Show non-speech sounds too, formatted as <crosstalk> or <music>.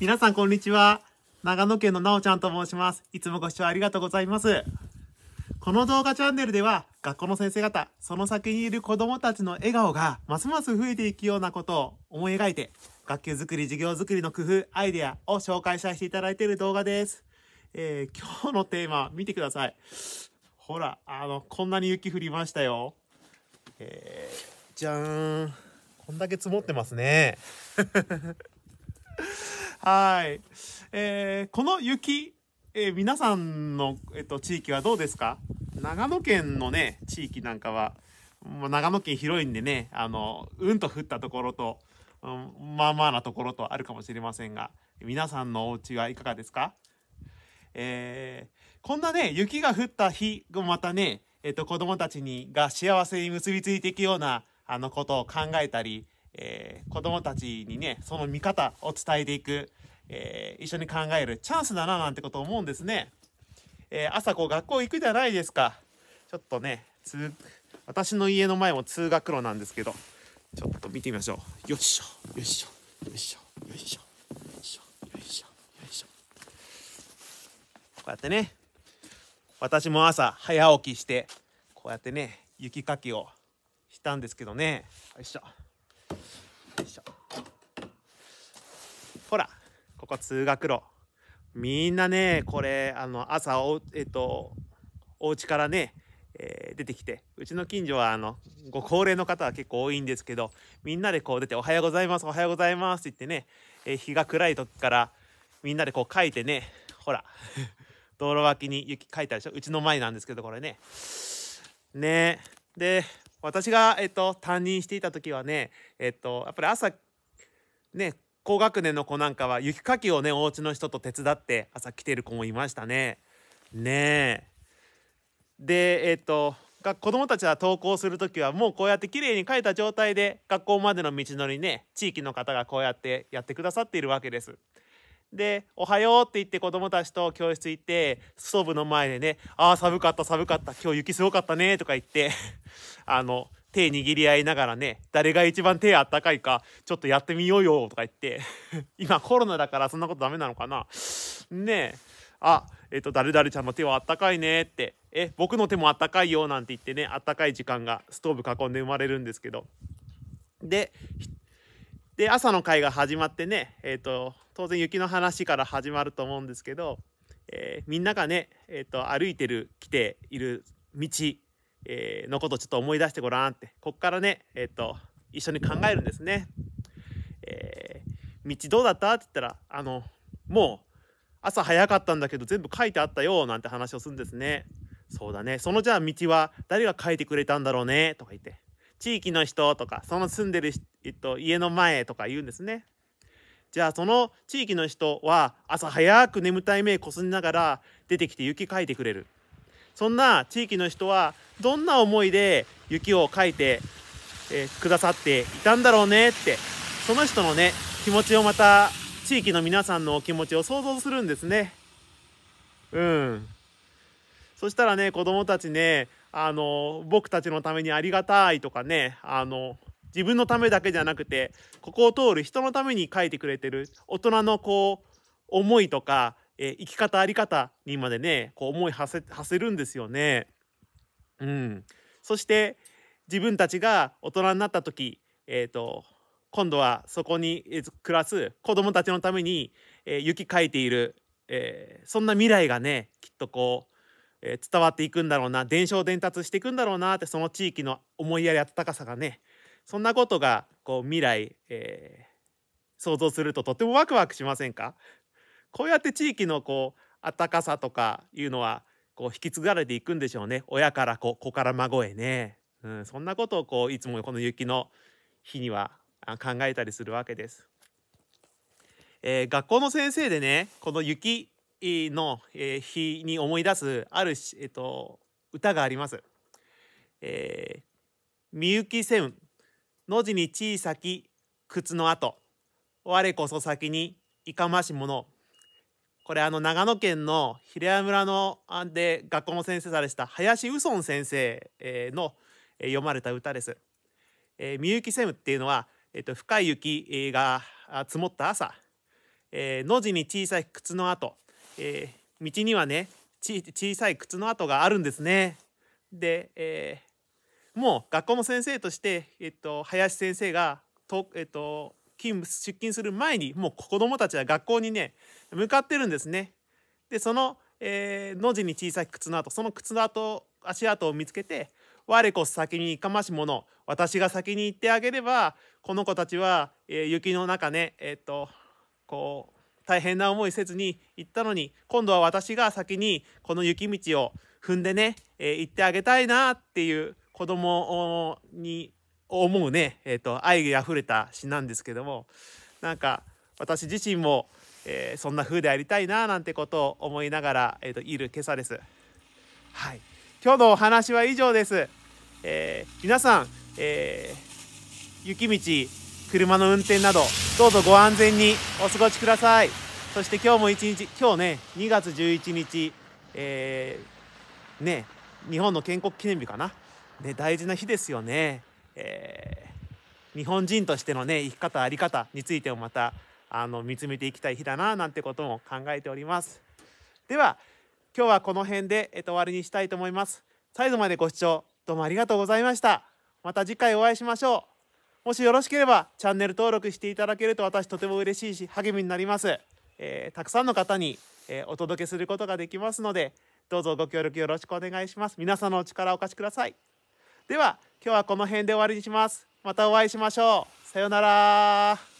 皆さんこんにちは。長野県のなおちゃんと申します。いつもご視聴ありがとうございます。この動画チャンネルでは、学校の先生方、その先にいる子供たちの笑顔がますます増えていくようなことを思い描いて、学級づくり、授業づくりの工夫、アイデアを紹介させていただいている動画です。えー、今日のテーマ、見てください。ほら、あの、こんなに雪降りましたよ。えー、じゃーん。こんだけ積もってますね。<laughs> はい。えー、この雪、えー、皆さんの、えっと、地域はどうですか長野県のね、地域なんかは、もう長野県広いんでね、あの、うんと降ったところと、うん、まあまあなところとあるかもしれませんが、皆さんのお家はいかがですかえー、こんなね、雪が降った日もまたね、えっと、子供たちにが幸せに結びついていくような、あのことを考えたり、えー、子供たちにね、その見方を伝えていく、えー、一緒に考えるチャンスだななんてことを思うんですね。えー、朝こう学校行くじゃないですか。ちょっとね、通、私の家の前も通学路なんですけど、ちょっと見てみましょう。よいしょ、よいしょ、よいしょ、よいしょ、よいしょ、よいしょ、よいしょ。こうやってね、私も朝早起きして、こうやってね、雪かきをしたんですけどね。よいしょ。ほらここ通学路みんなねこれあの朝おえっとお家からね、えー、出てきてうちの近所はあのご高齢の方は結構多いんですけどみんなでこう出て「おはようございますおはようございます」って言ってね、えー、日が暗い時からみんなでこう書いてねほら <laughs> 道路脇に雪書いてあるでしょうちの前なんですけどこれね。ねで私が、えっと、担任していた時はね、えっと、やっぱり朝ね高学年の子なんかは雪かきをねお家の人と手伝って朝来てる子もいましたね。ねえ。でえっ、とと子どもたちは登校する時はもうこうやってきれいに書いた状態で学校までの道のりね地域の方がこうやってやってくださっているわけです。で「おはよう」って言って子どもたちと教室行ってストーブの前でね「ああ寒かった寒かった今日雪すごかったね」とか言って <laughs> あの手握り合いながらね、誰が一番手あったかいか、ちょっとやってみようよとか言って、<laughs> 今コロナだからそんなことダメなのかな。ねえ、あ、えっ、と、誰々ちゃんの手はあったかいねって、え、僕の手もあったかいよなんて言ってね、あったかい時間がストーブ囲んで生まれるんですけど。で、で朝の会が始まってね、えっと、当然雪の話から始まると思うんですけど、えー、みんながね、えっと歩いてる来ている道えー、のことをちょっと思い出してごらんってこっからねえっ、ー、と一緒に考えるんですね、えー、道どうだったって言ったらあのもう朝早かったんだけど全部書いてあったよなんて話をするんですねそうだねそのじゃあ道は誰が書いてくれたんだろうねとか言って地域の人とかその住んでる、えっと、家の前とか言うんですねじゃあその地域の人は朝早く眠たい目こすりながら出てきて雪書いてくれるそんな地域の人はどんな思いで雪をかいて、えー、くださっていたんだろうねってその人のね気持ちをまた地域の皆さんの気持ちを想像するんですねうんそしたらね子供たちねあの僕たちのためにありがたいとかねあの自分のためだけじゃなくてここを通る人のために書いてくれてる大人のこう思いとかえー、生き方あり方にまでねこう思いはせはせるんですよね。うん、そして自分たちが大人になった時、えーと、今度はそこに暮らす子どもたちのために、えー、雪かいている、えー、そんな未来がねきっとこう、えー、伝わっていくんだろうな伝承伝達していくんだろうなってその地域の思いやり温かさがねそんなことがこう未来、えー、想像するととてもワクワクしませんかこうやって地域のこう温かさとかいうのはこう引き継がれていくんでしょうね親から子子から孫へね、うん、そんなことをこういつもこの雪の日には考えたりするわけです。えー、学校の先生でねこの雪の、え日に思い出すある、えーと、歌があります。えみゆきせんの字に小さき靴の跡我こそ先にいかましものこれあの長野県の平谷村のあで学校の先生されした林宇尊先生えのえ読まれた歌です。えー、みゆきセムっていうのは、えー、と深い雪が積もった朝、えー、の字に小さい靴の跡、えー、道にはねち小さい靴の跡があるんですね。で、えー、もう学校の先生として、えー、と林先生がと、えー、と勤出勤する前にもう子どもたちは学校にね向かってるんですね。でその、えー、の字に小さい靴の跡その靴の跡足跡を見つけて「我こそ先にかまし者私が先に行ってあげればこの子たちは、えー、雪の中ねえー、っとこう大変な思いせずに行ったのに今度は私が先にこの雪道を踏んでね、えー、行ってあげたいなっていう子供に思うね、えーと、愛が溢れた詩なんですけどもなんか私自身も、えー、そんな風でありたいななんてことを思いながら、えーと、といる今朝です。はい、今日のお話は以上です。えー、皆さん、えー、雪道車の運転などどうぞご安全にお過ごしくださいそして今日も一日今日ね2月11日、えー、ね日本の建国記念日かな、ね、大事な日ですよねえー、日本人としてのね生き方在り方についてもまたあの見つめていきたい日だななんてことも考えておりますでは今日はこの辺で、えっと、終わりにしたいと思います最後までご視聴どうもありがとうございましたまた次回お会いしましょうもしよろしければチャンネル登録していただけると私とても嬉しいし励みになります、えー、たくさんの方に、えー、お届けすることができますのでどうぞご協力よろしくお願いします皆さんのお力をお貸しくださいでは今日はこの辺で終わりにしますまたお会いしましょうさようなら